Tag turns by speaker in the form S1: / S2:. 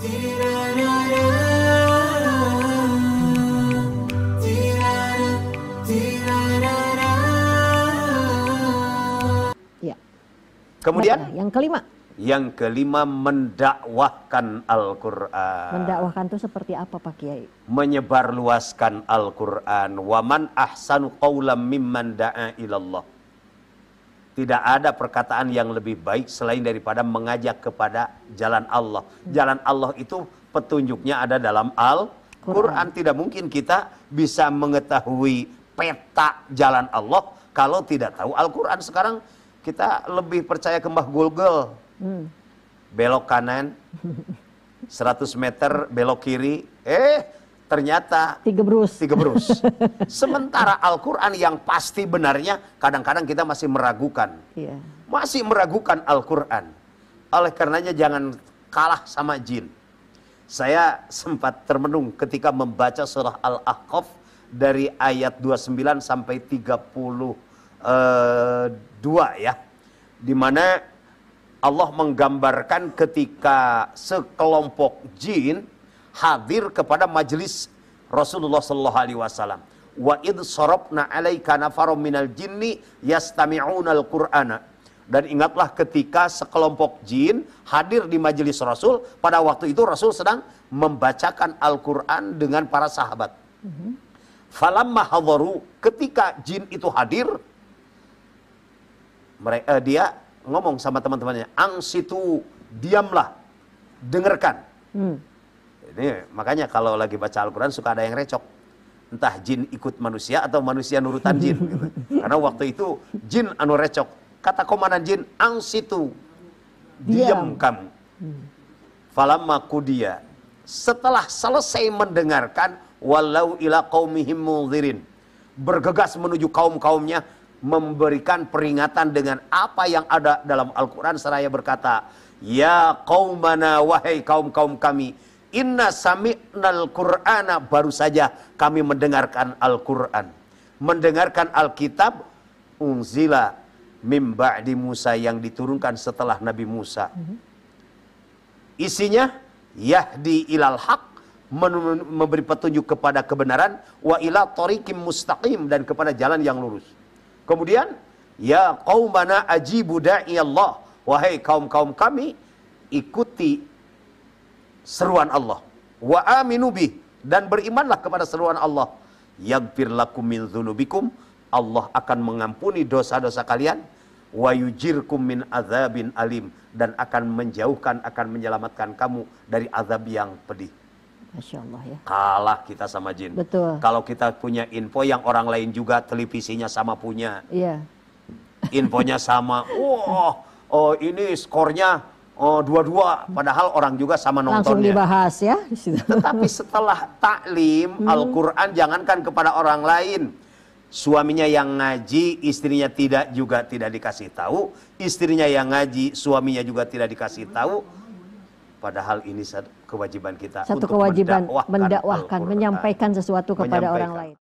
S1: Ya. Kemudian yang kelima. Yang kelima mendakwahkan Al-Qur'an. Mendakwahkan itu seperti apa Pak Kiai? Menyebarluaskan Al-Qur'an. Waman ahsanu qawlan mimman da'a ilallah tidak ada perkataan yang lebih baik selain daripada mengajak kepada jalan Allah. Jalan Allah itu petunjuknya ada dalam Al Quran. Tidak mungkin kita bisa mengetahui peta jalan Allah kalau tidak tahu Al-Quran. Sekarang kita lebih percaya ke Mbah Google. Hmm. Belok kanan, 100 meter belok kiri. Eh, ternyata tiga berus. Tiga berus. Sementara Al-Qur'an yang pasti benarnya kadang-kadang kita masih meragukan. Iya. Masih meragukan Al-Qur'an. Oleh karenanya jangan kalah sama jin. Saya sempat termenung ketika membaca surah Al-Ahqaf dari ayat 29 sampai 32 eh, ya. Di mana Allah menggambarkan ketika sekelompok jin hadir kepada majelis Rasulullah sallallahu alaihi wasallam. Wa id sorobna alaika nafarum minal jinni yastami'una al-Qur'ana. Dan ingatlah ketika sekelompok jin hadir di majelis Rasul, pada waktu itu Rasul sedang membacakan Al-Qur'an dengan para sahabat. Falam mahawaru, ketika jin itu hadir, mereka eh, dia ngomong sama teman-temannya, angsitu diamlah, dengarkan. Hmm ini makanya kalau lagi baca Al-Quran suka ada yang recok entah jin ikut manusia atau manusia nurutan jin gitu. karena waktu itu jin anu recok kata komandan jin ang situ diam kamu hmm. falamma kudia setelah selesai mendengarkan walau ila qawmihim mudhirin. bergegas menuju kaum-kaumnya memberikan peringatan dengan apa yang ada dalam Al-Quran seraya berkata ya kaum mana wahai kaum-kaum kami Inna sami'nal Qur'ana baru saja kami mendengarkan Al-Qur'an. Mendengarkan Alkitab unzila mim ba'di Musa yang diturunkan setelah Nabi Musa. Isinya yahdi ilal haq memberi petunjuk kepada kebenaran wa ila tariqim mustaqim dan kepada jalan yang lurus. Kemudian ya qaumana ajibu da'i Allah wahai kaum-kaum kami ikuti seruan Allah. Wa aminu bih dan berimanlah kepada seruan Allah. Yagfir lakum min dzunubikum, Allah akan mengampuni dosa-dosa kalian wa yujirkum min azabin alim dan akan menjauhkan akan menyelamatkan kamu dari azab yang pedih. Masya Allah ya. Kalah kita sama jin. Betul. Kalau kita punya info yang orang lain juga televisinya sama punya. Iya. Infonya sama. Wah, oh, oh ini skornya oh dua-dua padahal orang juga sama nontonnya. Langsung dibahas ya Tetapi setelah taklim hmm. Al-Qur'an jangankan kepada orang lain suaminya yang ngaji, istrinya tidak juga tidak dikasih tahu, istrinya yang ngaji, suaminya juga tidak dikasih tahu. Padahal ini satu kewajiban kita satu untuk kewajiban mendakwahkan, mendakwahkan menyampaikan sesuatu kepada menyampaikan. orang lain.